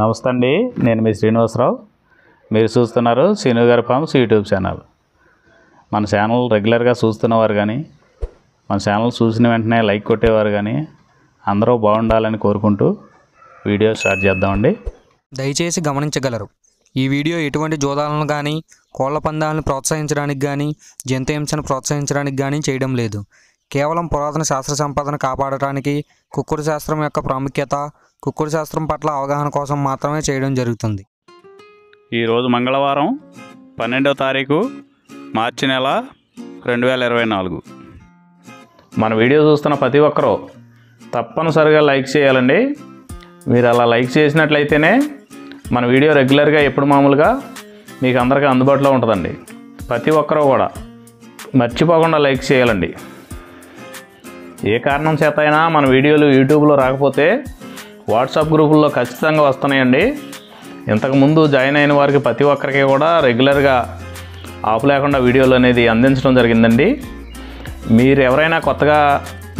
నమస్తే అండి నేను మీ శ్రీనివాసరావు మీరు చూస్తున్నారు శ్రీనుగారి ఫార్మ్స్ యూట్యూబ్ ఛానల్ మన ఛానల్ రెగ్యులర్గా చూస్తున్నవారు కానీ మన ఛానల్ చూసిన వెంటనే లైక్ కొట్టేవారు కానీ అందరూ బాగుండాలని కోరుకుంటూ వీడియో స్టార్ట్ చేద్దామండి దయచేసి గమనించగలరు ఈ వీడియో ఎటువంటి జోదాలను కానీ కోళ్ల పందాలను ప్రోత్సహించడానికి కానీ జంతు హింసను ప్రోత్సహించడానికి కానీ చేయడం లేదు కేవలం పురాతన శాస్త్ర సంపాదన కాపాడటానికి కుక్కుడు శాస్త్రం యొక్క ప్రాముఖ్యత కుక్కుడు శాస్త్రం పట్ల అవగాహన కోసం మాత్రమే చేయడం జరుగుతుంది ఈరోజు మంగళవారం పన్నెండవ తారీఖు మార్చి నెల రెండు వేల ఇరవై నాలుగు మన వీడియో చూస్తున్న ప్రతి ఒక్కరూ తప్పనిసరిగా లైక్ చేయాలండి మీరు అలా లైక్ చేసినట్లయితేనే మన వీడియో రెగ్యులర్గా ఎప్పుడు మామూలుగా మీకు అందరికీ అందుబాటులో ఉంటుందండి ప్రతి ఒక్కరూ కూడా మర్చిపోకుండా లైక్ చేయాలండి ఏ కారణం చేత అయినా మన వీడియోలు యూట్యూబ్లో రాకపోతే వాట్సాప్ గ్రూపుల్లో ఖచ్చితంగా వస్తున్నాయండి ఇంతకుముందు జాయిన్ అయిన వారికి ప్రతి ఒక్కరికి కూడా రెగ్యులర్గా ఆఫ్ లేకుండా వీడియోలు అనేది అందించడం జరిగిందండి మీరు ఎవరైనా కొత్తగా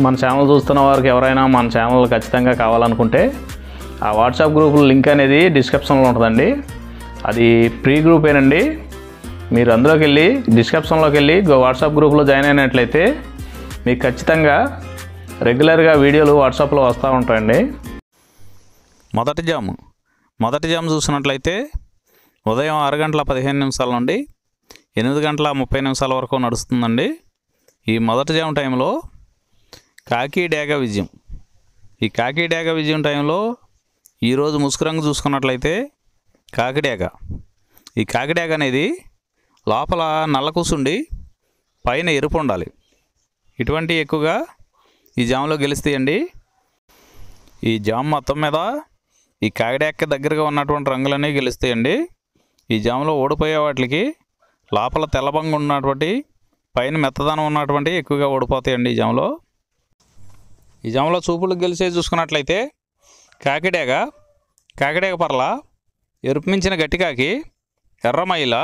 మన ఛానల్ చూస్తున్న వారికి ఎవరైనా మన ఛానల్ ఖచ్చితంగా కావాలనుకుంటే ఆ వాట్సాప్ గ్రూపుల లింక్ అనేది డిస్క్రిప్షన్లో ఉంటుందండి అది ప్రీ గ్రూపేనండి మీరు అందులోకి వెళ్ళి డిస్క్రిప్షన్లోకి వెళ్ళి వాట్సాప్ గ్రూప్లో జాయిన్ అయినట్లయితే మీకు ఖచ్చితంగా రెగ్యులర్గా వీడియోలు వాట్సాప్లో వస్తూ ఉంటాయండి మొదటి జాము మొదటి జాము చూసినట్లయితే ఉదయం ఆరు గంటల పదిహేను నిమిషాల నుండి ఎనిమిది గంటల ముప్పై నిమిషాల వరకు నడుస్తుందండి ఈ మొదటి జాము టైంలో కాకి డేగ విజయం ఈ కాకి డేగ విజయం టైంలో ఈరోజు ముసుకురంగు చూసుకున్నట్లయితే కాకిడేగ ఈ కాకిడేగ అనేది లోపల నల్ల కూసుండి పైన ఎరుపు ఉండాలి ఇటువంటి ఎక్కువగా ఈ జాములో గెలుస్తాయండి ఈ జామ్ మొత్తం మీద ఈ కాగడాక్క దగ్గరగా ఉన్నటువంటి రంగులన్నీ గెలుస్తాయండి ఈ జాములో ఓడిపోయే వాటికి లోపల తెల్లబంగు ఉన్నటువంటి పైన మెత్తదనం ఉన్నటువంటి ఎక్కువగా ఓడిపోతాయండి ఈ జాములో ఈ జాములో చూపులు గెలిచే చూసుకున్నట్లయితే కాకిడేగ కాకిడేగ పర్ల ఎరుపు మించిన గట్టికాకి ఎర్రమైల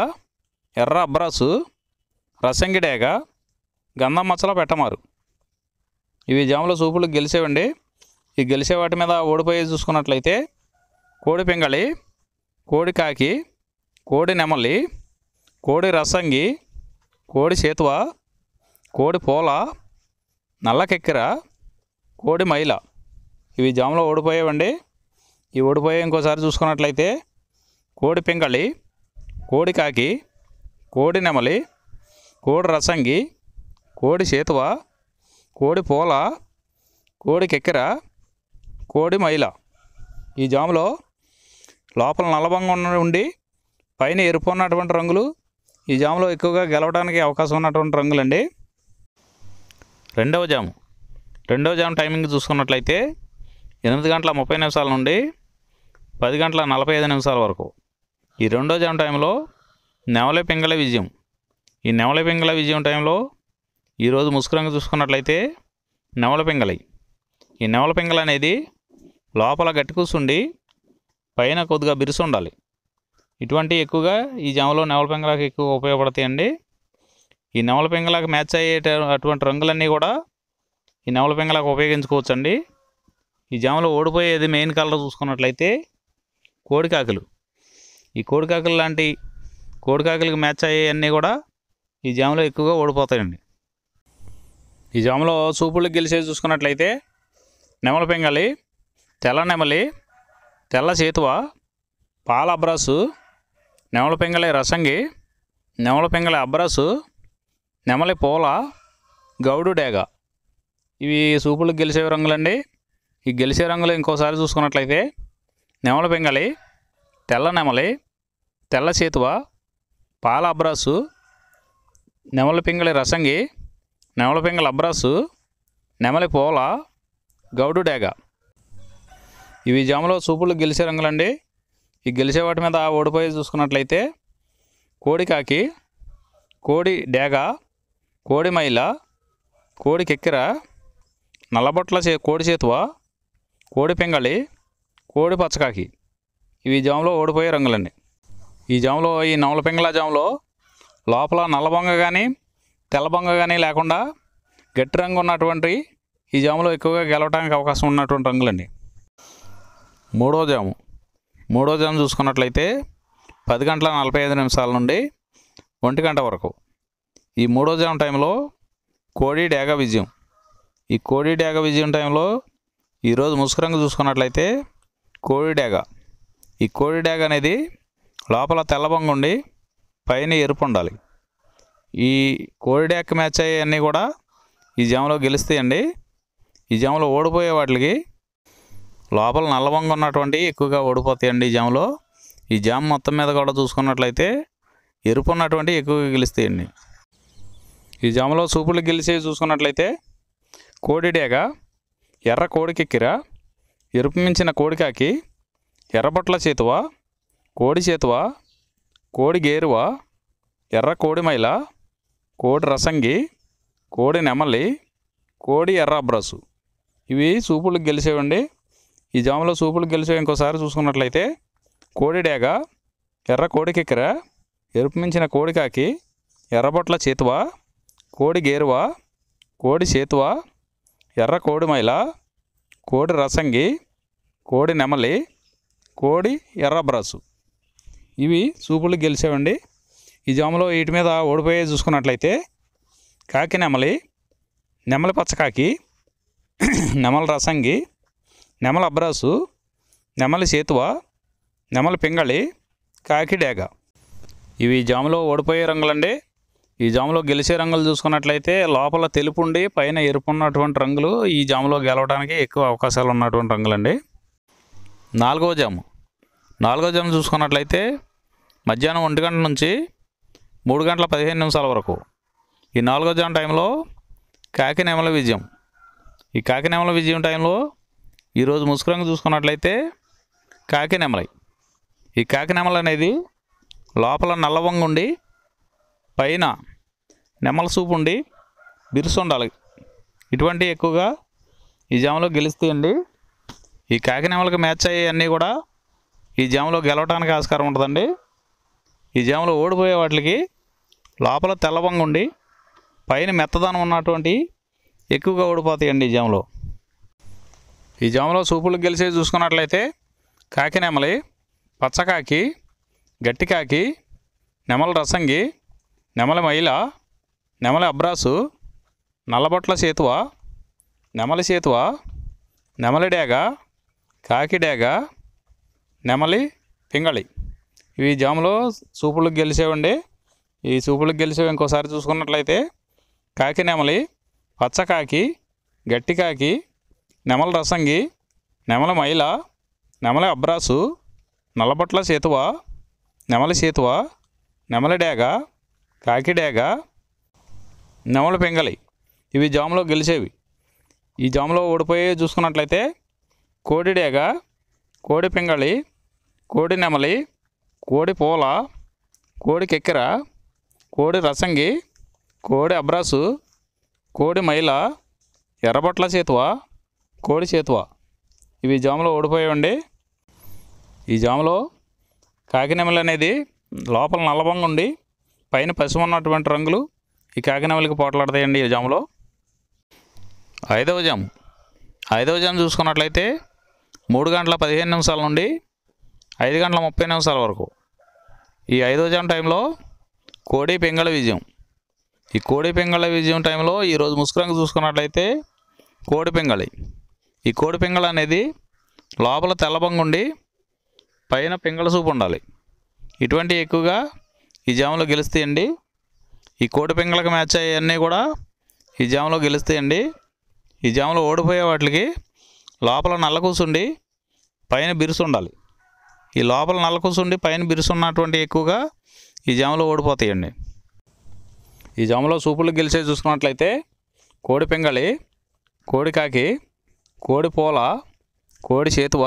ఎర్ర అబ్రాసు రసంగిడేగ గంధం మచ్చలో పెట్టమారు ఇవి జాములో చూపులు గెలిచేవండి ఈ గెలిచే వాటి మీద ఓడిపోయే చూసుకున్నట్లయితే కోడి పింగళి కోడి కాకి కోడి నెమలి కోడి రసంగి కోడి సేతువ కోడి పూల నల్లకెక్కిర కోడి మైల ఇవి జాములో ఓడిపోయేవండి ఇవి ఓడిపోయే ఇంకోసారి చూసుకున్నట్లయితే కోడి పింగళి కోడి కాకి కోడి నెమలి కోడి రసంగి కోడి సేతువ కోడి పూల కోడి కెక్కిర కోడి మైల ఈ జాములో లోపల నల్లబంగా ఉండి పైన ఎరుపు ఉన్నటువంటి రంగులు ఈ జాములో ఎక్కువగా గెలవడానికి అవకాశం ఉన్నటువంటి రంగులండి రెండవ జాము రెండవ జాము టైమింగ్ చూసుకున్నట్లయితే ఎనిమిది గంటల ముప్పై నిమిషాల నుండి పది గంటల నలభై ఐదు నిమిషాల వరకు ఈ రెండో జాము టైంలో నెవలే పింగళ విజయం ఈ నెవలే పింగళ విజయం టైంలో ఈరోజు ముసుగు రంగు చూసుకున్నట్లయితే నెవల పింగళి ఈ నెవల పింగళ అనేది లోపల గట్టి కూర్చుండి పైన కొద్దిగా బిరుసు ఉండాలి ఇటువంటి ఎక్కువగా ఈ జామలో నెమల పెంగలాకు ఎక్కువ ఉపయోగపడతాయండి ఈ నెమల పెంగలాకు మ్యాచ్ అయ్యే అటువంటి రంగులన్నీ కూడా ఈ నెమల ఉపయోగించుకోవచ్చు ఉపయోగించుకోవచ్చండి ఈ జామలో ఓడిపోయేది మెయిన్ కలర్ చూసుకున్నట్లయితే కోడికాకులు ఈ కోడికాకులు లాంటి కోడికాకులకు మ్యాచ్ అయ్యేవన్నీ కూడా ఈ జామలో ఎక్కువగా ఓడిపోతాయండి ఈ జామలో సూపులు గెలిచేది చూసుకున్నట్లయితే నెమల పెంగలి తెల్ల నెమలి తెల్ల సేతువ పాల అబ్రాసు నెమల పింగళి రసంగి నెమల పింగళి అబ్రాసు నెమలి పూల గౌడు డేగ ఇవి సూపులకు గెలిచే రంగులండి ఈ గెలిచే రంగులు ఇంకోసారి చూసుకున్నట్లయితే నెమల పెంగళి తెల్ల నెమలి తెల్ల సేతువ పాల అబ్రాసు నెమల పింగళి రసంగి నెమల పింగళి అబ్రాసు నెమలి పూల గౌడు డేగ ఇవి జాములో చూపులు గెలిచే రంగులండి ఈ గెలిచే వాటి మీద ఓడిపోయి చూసుకున్నట్లయితే కోడికాకి కోడి డేగ కోడి మైల కోడి కెక్కిర నల్లబొట్ల చే కోడి చేతువ కోడి పెంగళి కోడి పచ్చకాకి ఇవి జాములో ఓడిపోయే రంగులండి ఈ జాములో ఈ నవల పెంగళ జాములో లోపల నల్లబొంగ కానీ తెల్లబొంగ కానీ లేకుండా గట్టి రంగు ఉన్నటువంటి ఈ జాములో ఎక్కువగా గెలవడానికి అవకాశం ఉన్నటువంటి రంగులండి మూడో జాము మూడో జాము చూసుకున్నట్లయితే పది గంటల నలభై ఐదు నిమిషాల నుండి ఒంటి గంట వరకు ఈ మూడో జాము టైంలో కోడి డేగ విజయం ఈ కోడి డేగ విజయం టైంలో ఈరోజు ముసుకరంగు చూసుకున్నట్లయితే కోడి డేగ ఈ కోడి డేగ అనేది లోపల తెల్లబొంగు ఉండి పైన ఎరుపు ఉండాలి ఈ కోడి డేగకి మ్యాచ్ అయ్యేవన్నీ కూడా ఈ జాములో గెలుస్తాయండి ఈ జాములో ఓడిపోయే వాటికి లోపల నల్లవంగ ఉన్నటువంటివి ఎక్కువగా ఓడిపోతాయండి ఈ జామ్లో ఈ జామ్ మొత్తం మీద కూడా చూసుకున్నట్లయితే ఎరుపు ఉన్నటువంటి ఎక్కువగా గెలుస్తాయండి ఈ జామ్లో సూపులు గెలిచేవి చూసుకున్నట్లయితే కోడిడేగ ఎర్ర కోడికెక్కిర ఎరుపు మించిన కోడికాకి ఎర్రబొట్ల చేతువ కోడి చేతువ కోడి గేరువ ఎర్ర కోడి మైల కోడి రసంగి కోడి నెమలి కోడి ఎర్ర బ్రసు ఇవి సూపులు గెలిచేవండి ఈ జాములో సూపులు గెలిచి ఇంకోసారి చూసుకున్నట్లయితే కోడిడేగ ఎర్ర కిక్కర ఎరుపు మించిన కోడికాకి ఎర్రబొట్ల చేతువ కోడి గేరువ కోడి చేతువ ఎర్ర కోడి మైల కోడి రసంగి కోడి నెమలి కోడి ఎర్ర బ్రసు ఇవి సూపులు గెలిచేవండి ఈ జాములో వీటి మీద ఓడిపోయే చూసుకున్నట్లయితే కాకి నెమలి నెమలి పచ్చకాకి నెమల రసంగి నెమల అబ్రాసు నెమలి సేతువ నెమలి పింగళి కాకిడేగ ఇవి జాములో ఓడిపోయే రంగులండి ఈ జాములో గెలిచే రంగులు చూసుకున్నట్లయితే లోపల తెలుపు ఉండి పైన ఎరుపు ఉన్నటువంటి రంగులు ఈ జాములో గెలవడానికి ఎక్కువ అవకాశాలు ఉన్నటువంటి రంగులండి నాలుగో జాము నాలుగో జాము చూసుకున్నట్లయితే మధ్యాహ్నం ఒంటి గంట నుంచి మూడు గంటల పదిహేను నిమిషాల వరకు ఈ నాలుగో జాము టైంలో కాకినేమల విజయం ఈ కాకినేమల విజయం టైంలో ఈరోజు ముసుగు చూసుకున్నట్లయితే కాకి నెమలై ఈ కాకి నెమల అనేది లోపల నల్లవంగు ఉండి పైన నెమల సూపు ఉండి బిరుసు ఉండాలి ఇటువంటి ఎక్కువగా ఈ జామలో గెలుస్తాయండి ఈ నెమలకు మ్యాచ్ అయ్యేవన్నీ కూడా ఈ జామలో గెలవటానికి ఆస్కారం ఉంటుందండి ఈ జామలో ఓడిపోయే వాటికి లోపల తెల్లవంగు ఉండి పైన మెత్తదనం ఉన్నటువంటి ఎక్కువగా ఓడిపోతాయండి ఈ జామలో ఈ జామలో సూపులు గెలిచే చూసుకున్నట్లయితే కాకి నెమలి పచ్చకాకి గట్టికాకి నెమల రసంగి నెమల మైల నెమల అబ్రాసు నల్లబొట్ల సేతువ నెమల సేతువ నెమలి డేగ కాకి డేగ నెమలి పింగళి ఇవి జాములో సూపులకు గెలిచేవండి ఈ సూపులకు గెలిచేవి ఇంకోసారి చూసుకున్నట్లయితే కాకి నెమలి పచ్చకాకి గట్టికాకి నెమల రసంగి నెమల మైల నెమల అబ్రాసు నల్లబట్ల సేతువ నెమల సేతువ నెమల డేగ కాకిడేగ నెమల పెంగలి ఇవి జాములో గెలిచేవి ఈ జాములో ఓడిపోయి చూసుకున్నట్లయితే కోడి డేగ కోడి పెంగళి కోడి నెమలి కోడి పూల కోడి కెక్కెర కోడి రసంగి కోడి అబ్రాసు కోడి మైల ఎర్రబట్ల సేతువా కోడి చేతువ ఇవి జాములో ఓడిపోయాయండి ఈ జాములో కాకినెమలు అనేది లోపల నల్లబంగా ఉండి పైన పసుపు ఉన్నటువంటి రంగులు ఈ కాకినెమలకి పోట్లాడతాయండి ఈ జాములో ఐదవ జామ్ ఐదవ జామ్ చూసుకున్నట్లయితే మూడు గంటల పదిహేను నిమిషాల నుండి ఐదు గంటల ముప్పై నిమిషాల వరకు ఈ ఐదవ జామ్ టైంలో కోడి పెంగళ విజయం ఈ కోడి పెంగళ విజయం టైంలో ఈరోజు రంగు చూసుకున్నట్లయితే కోడి పెంగళి ఈ కోడి పింగళ అనేది లోపల తెల్లబంగుండి పైన పింగళ సూపు ఉండాలి ఇటువంటి ఎక్కువగా ఈ జామ్లో గెలుస్తాయండి ఈ కోడి పింగళకు మ్యాచ్ అయ్యన్నీ కూడా ఈ జామ్లో గెలుస్తాయండి ఈ జామ్లో ఓడిపోయే వాటికి లోపల నల్ల కూసుండి పైన బిరుసు ఉండాలి ఈ లోపల నల్ల కూసుండి పైన బిరుసున్నటువంటి ఎక్కువగా ఈ జామ్లో ఓడిపోతాయండి ఈ జాములో సూపులు గెలిచే చూసుకున్నట్లయితే కోడి పింగళి కోడి కాకి కోడి పోల కోడి చేతువ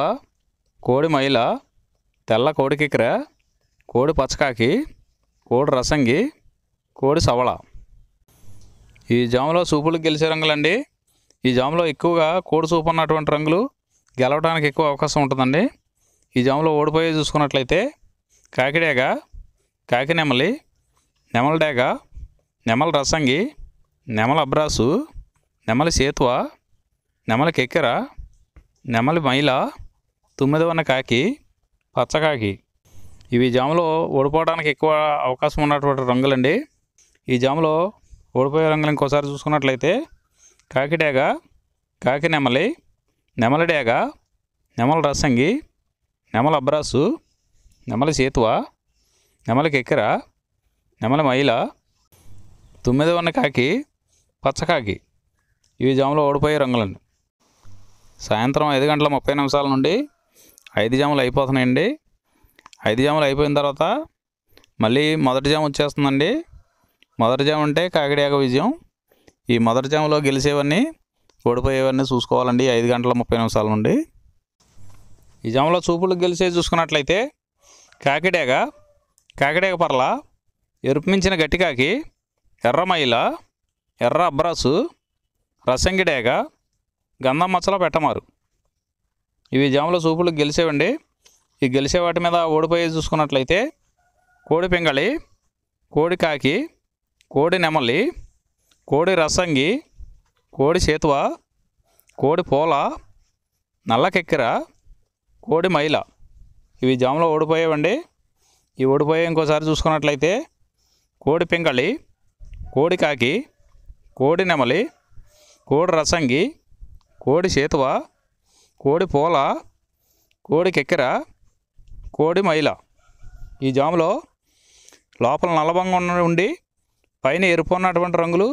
కోడి మైల తెల్ల కోడి కిక్కెర కోడి పచ్చకాకి కోడి రసంగి కోడి సవళ ఈ జాములో సూపులు గెలిచే రంగులండి ఈ జాములో ఎక్కువగా కోడి సూపు ఉన్నటువంటి రంగులు గెలవడానికి ఎక్కువ అవకాశం ఉంటుందండి ఈ జాములో ఓడిపోయి చూసుకున్నట్లయితే కాకిడేగ కాకి నెమలి నెమలడేగ నెమల రసంగి నెమల అబ్రాసు నెమలి సేతువ నెమలకెక్కరా నెమలి మైల ఉన్న కాకి పచ్చకాకి ఇవి జాములో ఓడిపోవడానికి ఎక్కువ అవకాశం ఉన్నటువంటి రంగులండి ఈ జాములో ఓడిపోయే రంగులు ఇంకోసారి చూసుకున్నట్లయితే కాకి డేగ కాకి నెమలి డేగ నెమల రసంగి నెమల అబ్రాసు నెమల సేతువ నెమల కెక్కర నెమల మైల ఉన్న కాకి పచ్చకాకి ఇవి జాములో ఓడిపోయే రంగులండి సాయంత్రం ఐదు గంటల ముప్పై నిమిషాల నుండి ఐదు జాములు అయిపోతున్నాయండి ఐదు జాములు అయిపోయిన తర్వాత మళ్ళీ మొదటి జాము వచ్చేస్తుందండి మొదటి జాము అంటే కాకిడేక విజయం ఈ మొదటి జాములో గెలిచేవన్నీ ఓడిపోయేవన్నీ చూసుకోవాలండి ఐదు గంటల ముప్పై నిమిషాల నుండి ఈ జాములో చూపులు గెలిచే చూసుకున్నట్లయితే కాకిడేగ కాకిడేగ పర్ల ఎరుపు మించిన గట్టికాకి ఎర్రమైల ఎర్ర అబ్రాసు రసంగిడేగా గంధం మచ్చలో పెట్టమారు ఇవి జాములు సూపులు గెలిచేవండి ఈ గెలిచే వాటి మీద ఓడిపోయి చూసుకున్నట్లయితే కోడి పింగళి కోడి కాకి కోడి నెమలి కోడి రసంగి కోడి సేతువ కోడి పూల నల్లకెక్కిర కోడి మైల ఇవి జాములో ఓడిపోయేవండి ఇవి ఓడిపోయే ఇంకోసారి చూసుకున్నట్లయితే కోడి పింగళి కోడి కాకి కోడి నెమలి కోడి రసంగి కోడి సేతువా కోడి పోల కోడి కెక్కెర కోడి మైల ఈ జాములో లోపల నల్లబంగా ఉండి పైన ఎరుపు ఉన్నటువంటి రంగులు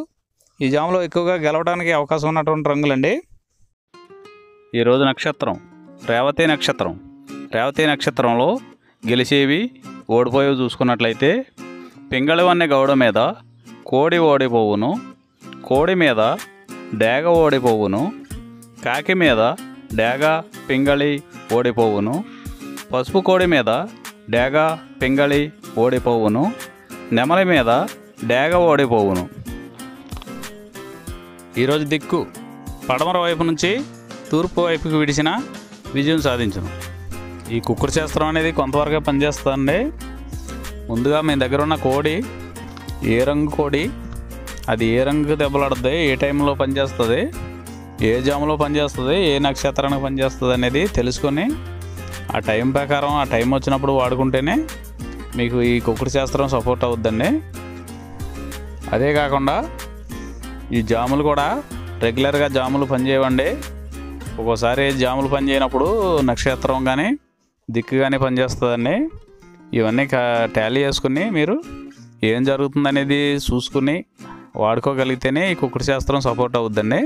ఈ జాములో ఎక్కువగా గెలవడానికి అవకాశం ఉన్నటువంటి రంగులండి ఈరోజు నక్షత్రం రేవతి నక్షత్రం రేవతి నక్షత్రంలో గెలిచేవి ఓడిపోయేవి చూసుకున్నట్లయితే పింగళి అనే గౌడ మీద కోడి ఓడిపోవును కోడి మీద డేగ ఓడిపోవును కాకి మీద డేగ పింగళి ఓడిపోవును పసుపు కోడి మీద డేగ పింగళి ఓడిపోవును నెమలి మీద డేగ ఓడిపోవును ఈరోజు దిక్కు పడమర వైపు నుంచి తూర్పు వైపుకి విడిచిన విజయం సాధించను ఈ కుక్కర్ శాస్త్రం అనేది కొంతవరకే పనిచేస్తుందండి ముందుగా మీ దగ్గర ఉన్న కోడి ఏ రంగు కోడి అది ఏ రంగు దెబ్బలాడుద్ది ఏ టైంలో పనిచేస్తుంది ఏ జాములో పనిచేస్తుంది ఏ నక్షత్రానికి పనిచేస్తుంది అనేది తెలుసుకొని ఆ టైం ప్రకారం ఆ టైం వచ్చినప్పుడు వాడుకుంటేనే మీకు ఈ కుక్కుడు శాస్త్రం సపోర్ట్ అవుద్దండి అదే కాకుండా ఈ జాములు కూడా రెగ్యులర్గా జాములు పనిచేయండి ఒక్కోసారి జాములు పనిచేయనప్పుడు నక్షత్రం కానీ దిక్కు కానీ పనిచేస్తుందండి ఇవన్నీ ట్యాలీ చేసుకుని మీరు ఏం జరుగుతుందనేది చూసుకుని వాడుకోగలిగితేనే ఈ కుక్కుడు శాస్త్రం సపోర్ట్ అవుద్దండి